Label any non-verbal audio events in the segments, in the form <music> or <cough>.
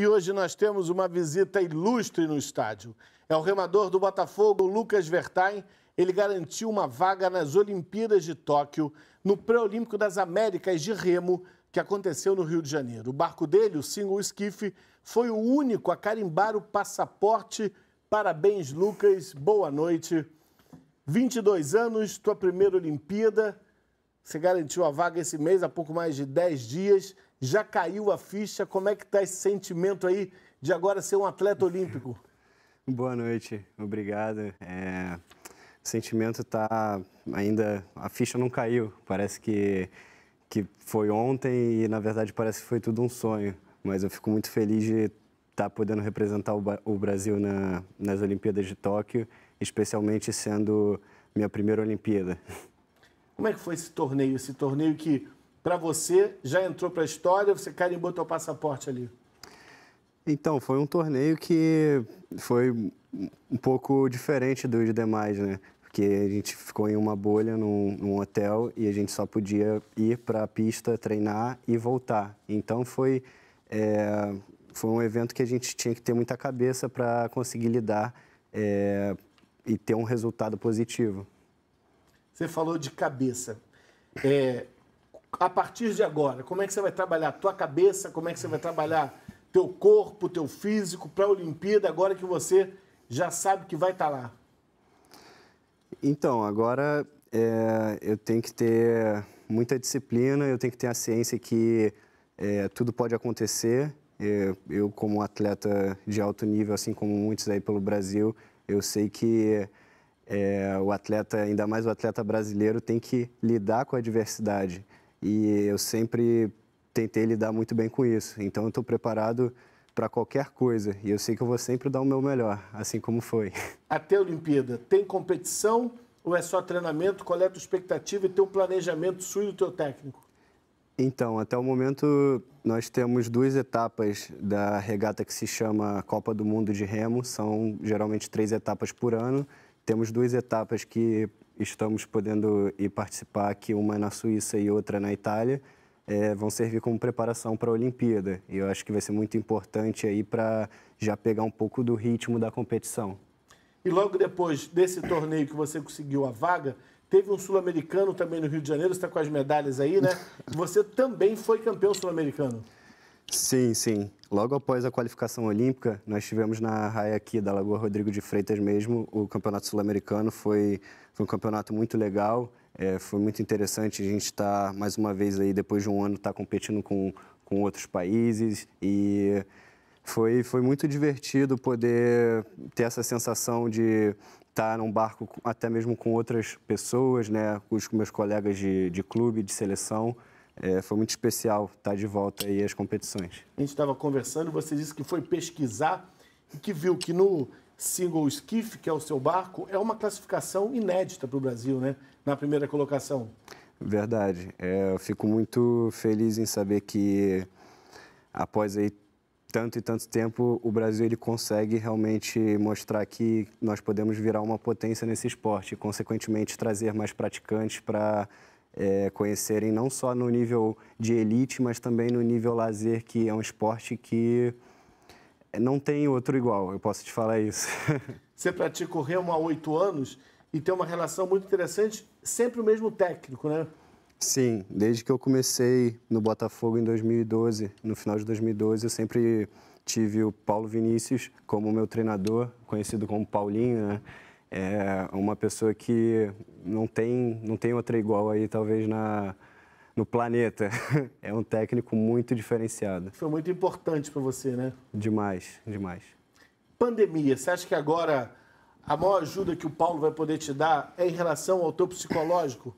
E hoje nós temos uma visita ilustre no estádio. É o remador do Botafogo, Lucas Vertain. Ele garantiu uma vaga nas Olimpíadas de Tóquio, no Pré-Olímpico das Américas de Remo, que aconteceu no Rio de Janeiro. O barco dele, o single esquife, foi o único a carimbar o passaporte. Parabéns, Lucas. Boa noite. 22 anos, tua primeira Olimpíada. Você garantiu a vaga esse mês, há pouco mais de 10 dias. Já caiu a ficha? Como é que está esse sentimento aí de agora ser um atleta olímpico? <laughs> Boa noite, obrigado. É... O sentimento está ainda. A ficha não caiu. Parece que, que foi ontem e, na verdade, parece que foi tudo um sonho. Mas eu fico muito feliz de estar tá podendo representar o, Brasil na, nas Olimpíadas de Tóquio, especialmente sendo minha primeira Olimpíada. Como é que foi esse torneio? Esse torneio que para você, já entrou para a história, você carimbou teu passaporte ali? Então, foi um torneio que foi um pouco diferente dos demais, né? Porque a gente ficou em uma bolha num, num hotel e a gente só podia ir para a pista, treinar e voltar. Então foi, é, foi um evento que a gente tinha que ter muita cabeça para conseguir lidar é, e ter um resultado positivo. Você falou de cabeça. É, a partir de agora, como é que você vai trabalhar a tua cabeça, como é que você vai trabalhar teu corpo, teu físico para a Olimpíada, agora que você já sabe que vai estar tá lá? Então, agora é, eu tenho que ter muita disciplina, eu tenho que ter a ciência que é, tudo pode acontecer. É, eu, como atleta de alto nível, assim como muitos aí pelo Brasil, eu sei que é, o atleta, ainda mais o atleta brasileiro, tem que lidar com a adversidade e eu sempre tentei lidar muito bem com isso. Então eu estou preparado para qualquer coisa e eu sei que eu vou sempre dar o meu melhor, assim como foi. <laughs> Até a Olimpíada, tem competição ou é só treinamento, coleta é expectativa e tem um planejamento sujo do teu técnico? Então, até o momento nós temos duas etapas da regata que se chama Copa do Mundo de Remo, são geralmente três etapas por ano. Temos duas etapas que estamos podendo ir participar aqui, uma na Suíça e outra na Itália, é, vão servir como preparação para a Olimpíada. E eu acho que vai ser muito importante aí para já pegar um pouco do ritmo da competição. E logo depois desse torneio que você conseguiu a vaga, teve um sul-americano também no Rio de Janeiro, está com as medalhas aí, né? <laughs> Você também foi campeão sul-americano. Sim, sim. Logo após a qualificação olímpica, nós tivemos na raia aqui da Lagoa Rodrigo de Freitas mesmo, o Campeonato Sul-Americano foi, foi um campeonato muito legal, é, foi muito interessante a gente estar, tá, mais uma vez, aí, depois de um ano, estar tá competindo com, com outros países e foi, foi muito divertido poder ter essa sensação de estar tá num barco até mesmo com outras pessoas, né, com os meus colegas de, de clube, de seleção, é, foi muito especial estar de volta aí às competições. A gente estava conversando, você disse que foi pesquisar e que viu que no single skiff, que é o seu barco, é uma classificação inédita para o Brasil, né? Na primeira colocação. Verdade. É, eu fico muito feliz em saber que após aí tanto e tanto tempo o Brasil ele consegue realmente mostrar que nós podemos virar uma potência nesse esporte e consequentemente trazer mais praticantes para é, conhecerem não só no nível de elite, mas também no nível lazer, que é um esporte que não tem outro igual, eu posso te falar isso. <laughs> Você pratica o remo há oito anos e tem uma relação muito interessante, sempre o mesmo técnico, né? Sim, desde que eu comecei no Botafogo em 2012, no final de 2012, eu sempre tive o Paulo Vinícius como meu treinador, conhecido como Paulinho, né? é uma pessoa que não tem, não tem outra igual aí, talvez, na, no planeta. <laughs> É um técnico muito diferenciado. Foi muito importante para você, né? Demais, demais. Pandemia, você acha que agora a maior ajuda que o Paulo vai poder te dar é em relação ao teu psicológico?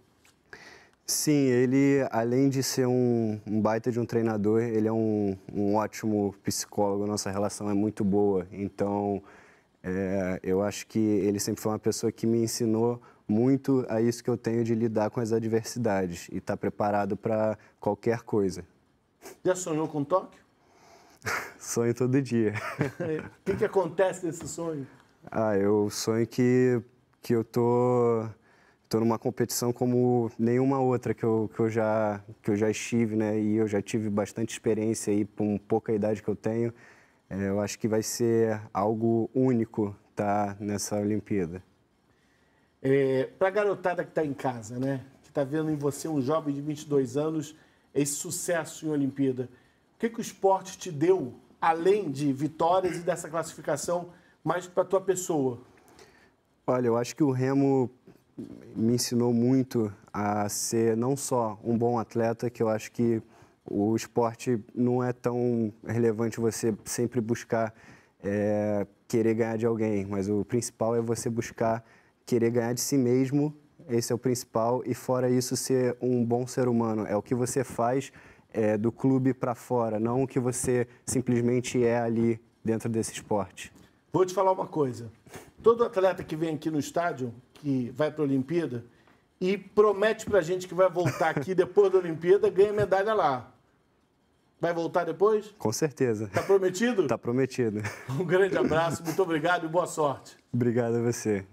Sim, ele, além de ser um, um baita de um treinador, ele é um, um ótimo psicólogo. Nossa relação é muito boa. Então, é, eu acho que ele sempre foi uma pessoa que me ensinou muito a isso que eu tenho de lidar com as adversidades e estar tá preparado para qualquer coisa. Já sonhou com Tóquio? <laughs> sonho todo dia. <laughs> O que, que acontece nesse sonho? Ah, eu sonho que, que eu tô, tô numa competição como nenhuma outra que eu, que, eu já, que eu já estive, né? E eu já tive bastante experiência aí com pouca idade que eu tenho. É, eu acho que vai ser algo único estar tá, nessa Olimpíada. É, Para a garotada que está em casa, né? que está vendo em você um jovem de 22 anos, esse sucesso em Olimpíada, o que, que o esporte te deu, além de vitórias e dessa classificação, mais para a tua pessoa? Olha, eu acho que o remo me ensinou muito a ser não só um bom atleta, que eu acho que o esporte não é tão relevante você sempre buscar é, querer ganhar de alguém, mas o principal é você buscar querer ganhar de si mesmo. Esse é o principal. E fora isso, ser um bom ser humano. É o que você faz é, do clube para fora, não o que você simplesmente é ali dentro desse esporte. Vou te falar uma coisa. Todo atleta que vem aqui no estádio, que vai para a Olimpíada, e promete para a gente que vai voltar aqui depois da Olimpíada, ganha medalha lá. Vai voltar depois? Com certeza. Está prometido? Está prometido. Um grande abraço, muito obrigado e boa sorte. Obrigado a você.